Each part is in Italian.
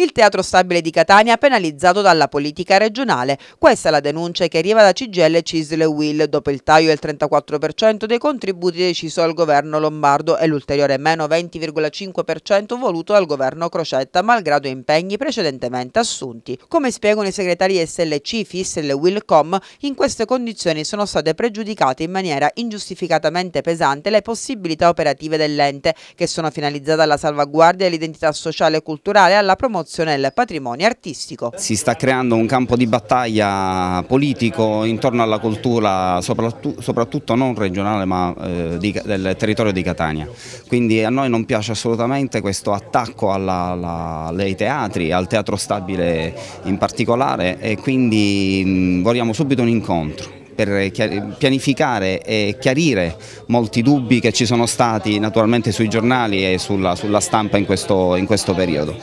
Il Teatro Stabile di Catania penalizzato dalla politica regionale. Questa è la denuncia che arriva da CGL, Cisle Will dopo il taglio del 34% dei contributi deciso dal governo lombardo e l'ulteriore meno 20,5% voluto dal governo Crocetta malgrado impegni precedentemente assunti. Come spiegano i segretari SLC, FIS e Willcom, in queste condizioni sono state pregiudicate in maniera ingiustificatamente pesante le possibilità operative dell'ente che sono finalizzate alla salvaguardia dell'identità sociale e culturale e alla promozione promozione del patrimonio artistico. Si sta creando un campo di battaglia politico intorno alla cultura, soprattutto, non regionale ma eh, del territorio di Catania. Quindi a noi non piace assolutamente questo attacco ai teatri, al teatro stabile in particolare e quindi mh, vogliamo subito un incontro per pianificare e chiarire molti dubbi che ci sono stati naturalmente sui giornali e sulla, sulla stampa in questo, in questo periodo.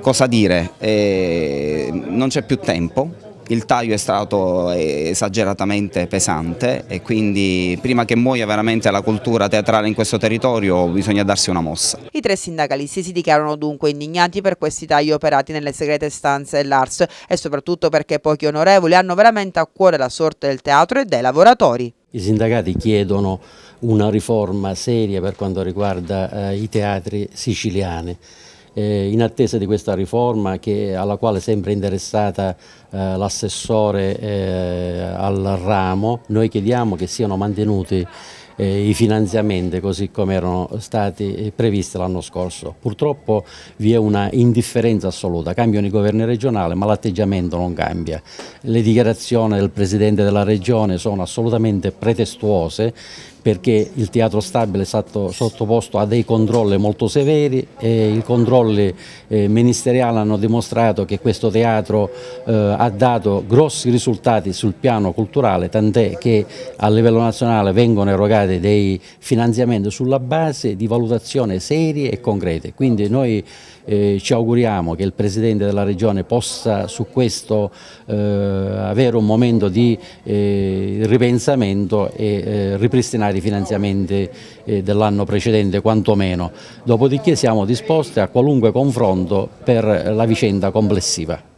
Cosa dire? Eh, non c'è più tempo, il taglio è stato esageratamente pesante e quindi prima che muoia veramente la cultura teatrale in questo territorio bisogna darsi una mossa. I tre sindacalisti si dichiarano dunque indignati per questi tagli operati nelle segrete stanze dell'Ars e soprattutto perché pochi onorevoli hanno veramente a cuore la sorte del teatro e dei lavoratori. I sindacati chiedono una riforma seria per quanto riguarda eh, i teatri siciliani eh, in attesa di questa riforma che, alla quale sembra interessata eh, l'assessore eh, al ramo, noi chiediamo che siano mantenuti eh, i finanziamenti così come erano stati previsti l'anno scorso. Purtroppo vi è una indifferenza assoluta, cambiano i governi regionali ma l'atteggiamento non cambia. Le dichiarazioni del Presidente della Regione sono assolutamente pretestuose perché il teatro stabile è stato sottoposto a dei controlli molto severi e i controlli eh, ministeriali hanno dimostrato che questo teatro eh, ha dato grossi risultati sul piano culturale, tant'è che a livello nazionale vengono erogati dei finanziamenti sulla base di valutazioni serie e concrete. Quindi noi eh, ci auguriamo che il Presidente della Regione possa su questo eh, avere un momento di eh, ripensamento e eh, ripristinare di finanziamenti eh, dell'anno precedente quantomeno, dopodiché siamo disposti a qualunque confronto per la vicenda complessiva.